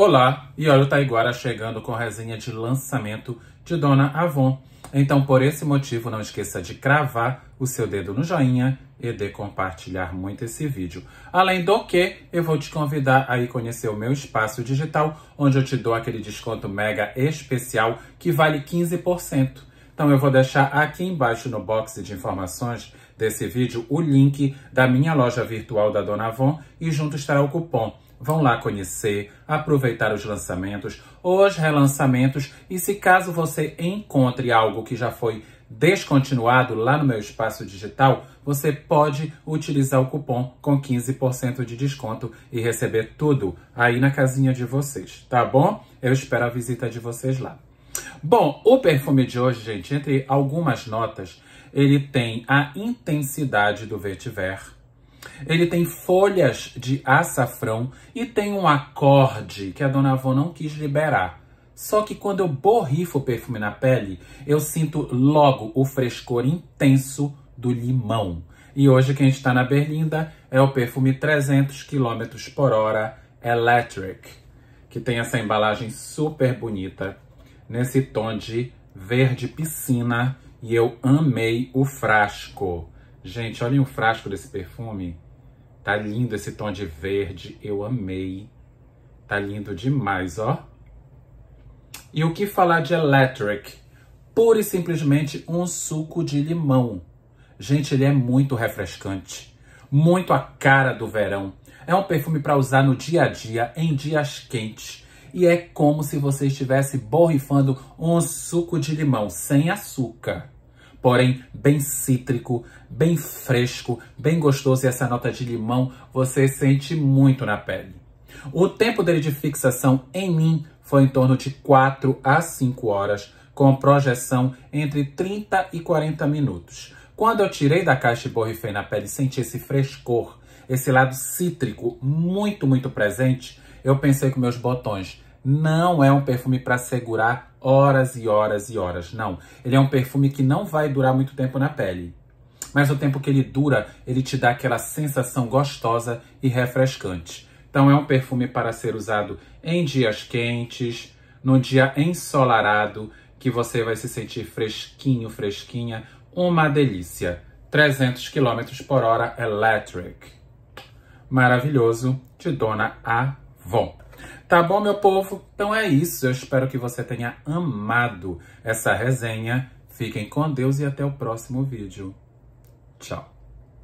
Olá, e olha o Taiguara chegando com a resenha de lançamento de Dona Avon. Então, por esse motivo, não esqueça de cravar o seu dedo no joinha e de compartilhar muito esse vídeo. Além do que, eu vou te convidar a ir conhecer o meu espaço digital, onde eu te dou aquele desconto mega especial que vale 15%. Então eu vou deixar aqui embaixo no box de informações desse vídeo o link da minha loja virtual da Dona Avon e junto estará o cupom. Vão lá conhecer, aproveitar os lançamentos, os relançamentos e se caso você encontre algo que já foi descontinuado lá no meu espaço digital, você pode utilizar o cupom com 15% de desconto e receber tudo aí na casinha de vocês, tá bom? Eu espero a visita de vocês lá. Bom, o perfume de hoje, gente, entre algumas notas, ele tem a intensidade do vetiver, ele tem folhas de açafrão e tem um acorde que a Dona Avó não quis liberar. Só que quando eu borrifo o perfume na pele, eu sinto logo o frescor intenso do limão. E hoje quem está na Berlinda é o perfume 300 km por hora Electric, que tem essa embalagem super bonita nesse tom de verde piscina e eu amei o frasco. Gente, olhem o frasco desse perfume. Tá lindo esse tom de verde, eu amei. Tá lindo demais, ó. E o que falar de Electric? Pura e simplesmente um suco de limão. Gente, ele é muito refrescante, muito a cara do verão. É um perfume para usar no dia a dia, em dias quentes e é como se você estivesse borrifando um suco de limão sem açúcar. Porém, bem cítrico, bem fresco, bem gostoso. E essa nota de limão você sente muito na pele. O tempo dele de fixação em mim foi em torno de 4 a 5 horas, com projeção entre 30 e 40 minutos. Quando eu tirei da caixa e borrifei na pele, senti esse frescor, esse lado cítrico muito, muito presente eu pensei com meus botões. Não é um perfume para segurar horas e horas e horas, não. Ele é um perfume que não vai durar muito tempo na pele. Mas o tempo que ele dura, ele te dá aquela sensação gostosa e refrescante. Então é um perfume para ser usado em dias quentes, no dia ensolarado, que você vai se sentir fresquinho, fresquinha, uma delícia. 300 km por hora electric. Maravilhoso de Dona A. Bom, tá bom, meu povo? Então é isso. Eu espero que você tenha amado essa resenha. Fiquem com Deus e até o próximo vídeo. Tchau.